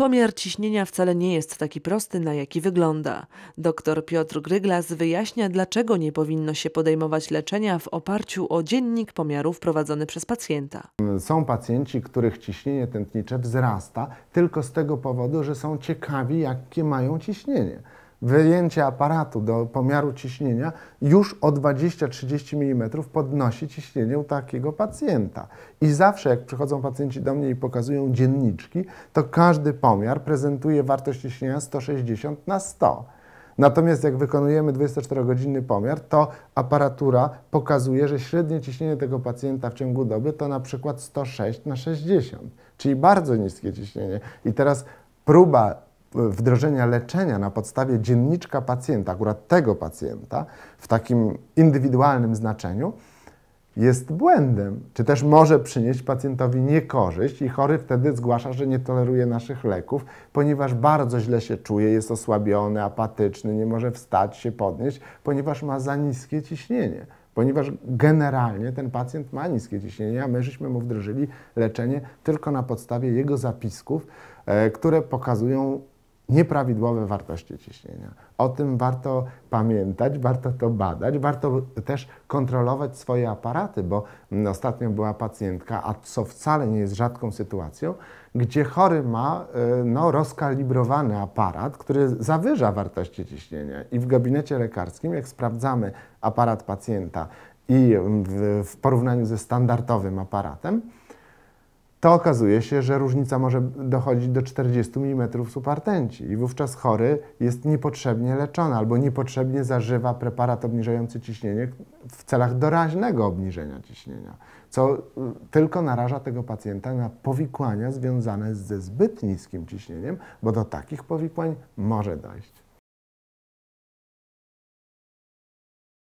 Pomiar ciśnienia wcale nie jest taki prosty, na jaki wygląda. Dr Piotr Gryglas wyjaśnia, dlaczego nie powinno się podejmować leczenia w oparciu o dziennik pomiarów prowadzony przez pacjenta. Są pacjenci, których ciśnienie tętnicze wzrasta tylko z tego powodu, że są ciekawi, jakie mają ciśnienie wyjęcie aparatu do pomiaru ciśnienia już o 20-30 mm podnosi ciśnienie u takiego pacjenta. I zawsze jak przychodzą pacjenci do mnie i pokazują dzienniczki, to każdy pomiar prezentuje wartość ciśnienia 160 na 100. Natomiast jak wykonujemy 24-godzinny pomiar, to aparatura pokazuje, że średnie ciśnienie tego pacjenta w ciągu doby to na przykład 106 na 60, czyli bardzo niskie ciśnienie. I teraz próba wdrożenia leczenia na podstawie dzienniczka pacjenta, akurat tego pacjenta, w takim indywidualnym znaczeniu, jest błędem, czy też może przynieść pacjentowi niekorzyść i chory wtedy zgłasza, że nie toleruje naszych leków, ponieważ bardzo źle się czuje, jest osłabiony, apatyczny, nie może wstać, się podnieść, ponieważ ma za niskie ciśnienie. Ponieważ generalnie ten pacjent ma niskie ciśnienie, a my żeśmy mu wdrożyli leczenie tylko na podstawie jego zapisków, e, które pokazują nieprawidłowe wartości ciśnienia. O tym warto pamiętać, warto to badać, warto też kontrolować swoje aparaty, bo mm, ostatnio była pacjentka, a co wcale nie jest rzadką sytuacją, gdzie chory ma y, no, rozkalibrowany aparat, który zawyża wartości ciśnienia. I w gabinecie lekarskim, jak sprawdzamy aparat pacjenta i mm, w, w porównaniu ze standardowym aparatem, to okazuje się, że różnica może dochodzić do 40 mm supertenci i wówczas chory jest niepotrzebnie leczony albo niepotrzebnie zażywa preparat obniżający ciśnienie w celach doraźnego obniżenia ciśnienia, co y, tylko naraża tego pacjenta na powikłania związane ze zbyt niskim ciśnieniem, bo do takich powikłań może dojść.